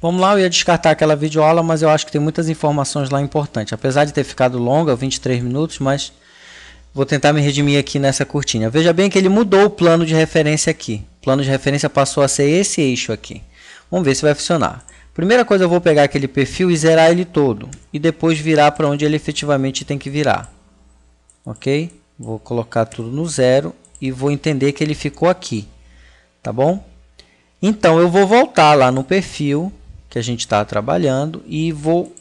Vamos lá, eu ia descartar aquela videoaula, mas eu acho que tem muitas informações lá importantes. Apesar de ter ficado longa, 23 minutos, mas vou tentar me redimir aqui nessa curtinha. Veja bem que ele mudou o plano de referência aqui. O plano de referência passou a ser esse eixo aqui. Vamos ver se vai funcionar. Primeira coisa, eu vou pegar aquele perfil e zerar ele todo. E depois virar para onde ele efetivamente tem que virar. Ok? Vou colocar tudo no zero e vou entender que ele ficou aqui. Tá bom? Então, eu vou voltar lá no perfil que a gente está trabalhando e vou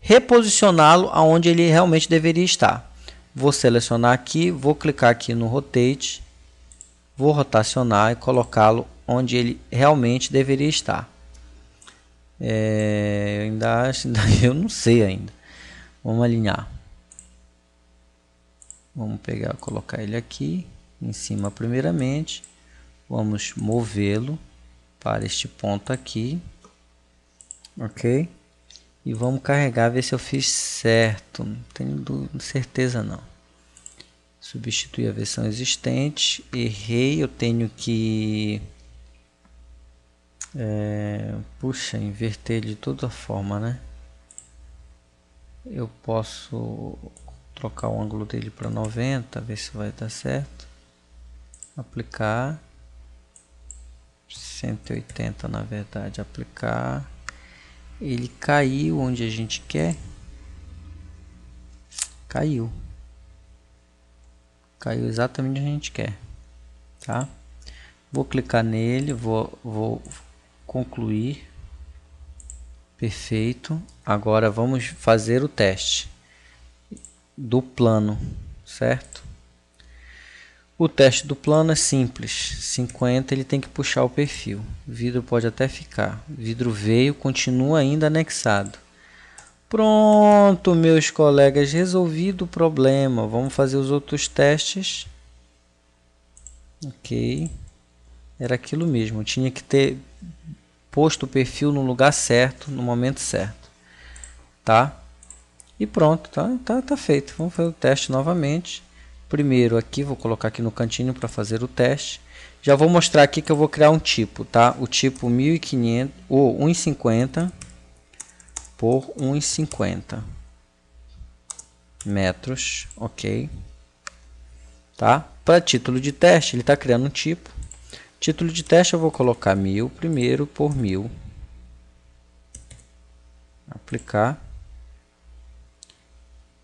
reposicioná-lo aonde ele realmente deveria estar. Vou selecionar aqui, vou clicar aqui no Rotate, vou rotacionar e colocá-lo onde ele realmente deveria estar. É, eu ainda acho, ainda, eu não sei ainda. Vamos alinhar. Vamos pegar, colocar ele aqui em cima primeiramente. Vamos movê-lo para este ponto aqui ok? E vamos carregar, ver se eu fiz certo. Não tenho certeza não. Substituir a versão existente. Errei, eu tenho que... É, puxa, inverter de toda forma, né? Eu posso trocar o ângulo dele para 90, ver se vai dar certo. Aplicar. 180 na verdade, aplicar ele caiu onde a gente quer. Caiu. Caiu exatamente onde a gente quer. Tá? Vou clicar nele, vou, vou concluir. Perfeito. Agora vamos fazer o teste do plano, certo? O teste do plano é simples, 50 ele tem que puxar o perfil, vidro pode até ficar, vidro veio, continua ainda anexado. Pronto, meus colegas, resolvido o problema, vamos fazer os outros testes. Ok, era aquilo mesmo, Eu tinha que ter posto o perfil no lugar certo, no momento certo, tá? E pronto, tá, tá, tá feito, vamos fazer o teste novamente. Primeiro aqui, vou colocar aqui no cantinho para fazer o teste. Já vou mostrar aqui que eu vou criar um tipo, tá? O tipo 1500 ou 1,50 por 1,50 metros, ok? Tá? Para título de teste, ele está criando um tipo. Título de teste eu vou colocar 1000 primeiro por 1000. Aplicar.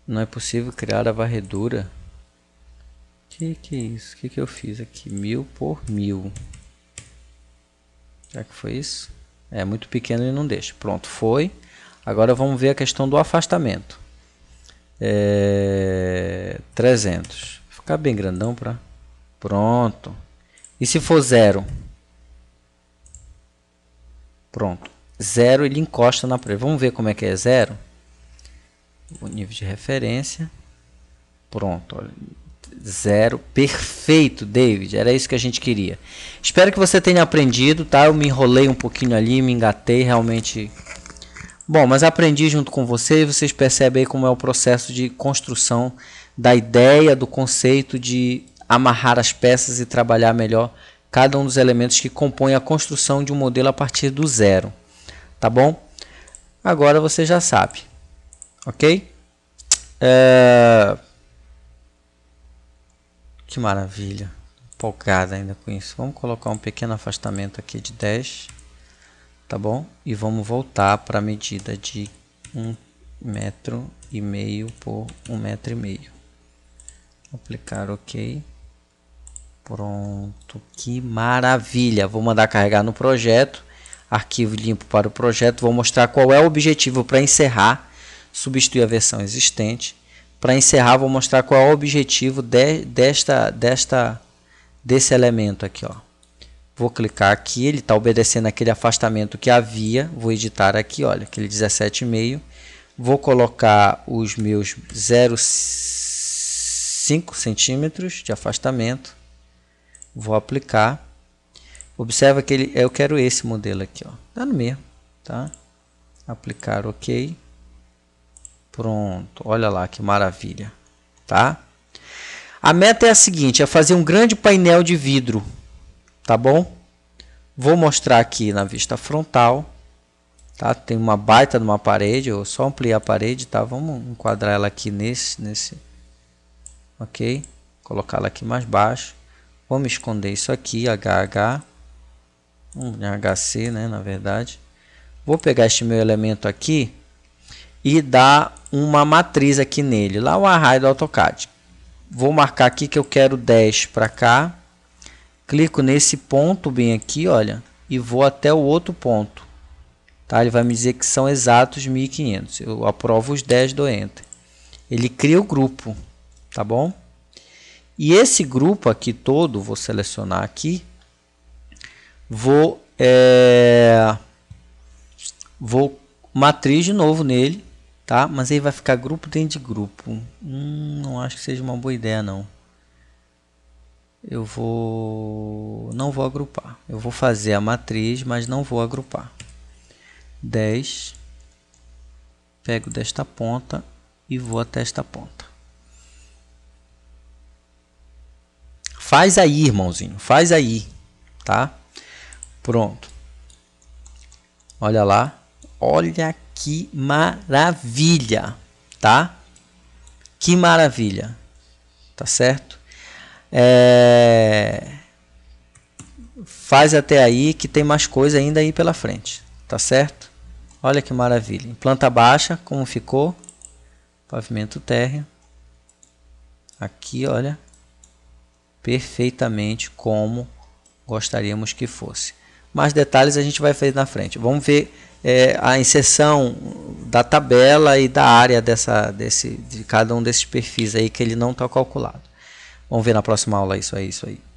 Não é possível criar a varredura que que é isso? Que que eu fiz aqui? Mil por mil. Será que foi isso? É muito pequeno e não deixa. Pronto, foi. Agora vamos ver a questão do afastamento. É... 300. Ficar bem grandão para... Pronto. E se for zero? Pronto. Zero ele encosta na parede. Vamos ver como é que é zero? O nível de referência. Pronto. Olha zero. Perfeito, David. Era isso que a gente queria. Espero que você tenha aprendido, tá? Eu me enrolei um pouquinho ali, me engatei, realmente. Bom, mas aprendi junto com você e vocês percebem como é o processo de construção da ideia, do conceito de amarrar as peças e trabalhar melhor cada um dos elementos que compõem a construção de um modelo a partir do zero. Tá bom? Agora você já sabe, ok? É... Que maravilha. Empolgada ainda com isso. Vamos colocar um pequeno afastamento aqui de 10. Tá bom? E vamos voltar para a medida de um metro e meio por um metro e meio. Aplicar OK. Pronto. Que maravilha. Vou mandar carregar no projeto. Arquivo limpo para o projeto. Vou mostrar qual é o objetivo para encerrar. Substituir a versão existente para encerrar, vou mostrar qual é o objetivo de, desta, desta, desse elemento aqui. Ó. Vou clicar aqui, ele está obedecendo aquele afastamento que havia. Vou editar aqui, olha, aquele 17,5. Vou colocar os meus 0,5 centímetros de afastamento. Vou aplicar. Observa que ele, eu quero esse modelo aqui, ó. Tá no mesmo, tá? Aplicar OK. Pronto, olha lá que maravilha, tá? A meta é a seguinte, é fazer um grande painel de vidro, tá bom? Vou mostrar aqui na vista frontal, tá? Tem uma baita de uma parede, eu só ampliei a parede, tá? Vamos enquadrar ela aqui nesse, nesse, ok? Colocar ela aqui mais baixo. Vamos esconder isso aqui, HH, um HC, né? Na verdade, vou pegar este meu elemento aqui e dar uma matriz aqui nele, lá o array do AutoCAD. Vou marcar aqui que eu quero 10 para cá. Clico nesse ponto bem aqui, olha, e vou até o outro ponto. Tá? Ele vai me dizer que são exatos 1500. Eu aprovo os 10 do enter. Ele cria o grupo, tá bom? E esse grupo aqui todo, vou selecionar aqui. Vou é, vou matriz de novo nele tá? Mas aí vai ficar grupo dentro de grupo. Hum, não acho que seja uma boa ideia não. Eu vou não vou agrupar. Eu vou fazer a matriz, mas não vou agrupar. 10 pego desta ponta e vou até esta ponta. Faz aí, irmãozinho, faz aí, tá? Pronto. Olha lá. Olha que maravilha, tá? Que maravilha, tá certo? É... Faz até aí que tem mais coisa ainda aí pela frente, tá certo? Olha que maravilha. planta baixa, como ficou? Pavimento térreo. Aqui, olha, perfeitamente como gostaríamos que fosse mais detalhes a gente vai fazer na frente. Vamos ver é, a inserção da tabela e da área dessa, desse, de cada um desses perfis aí que ele não está calculado. Vamos ver na próxima aula isso aí, isso aí.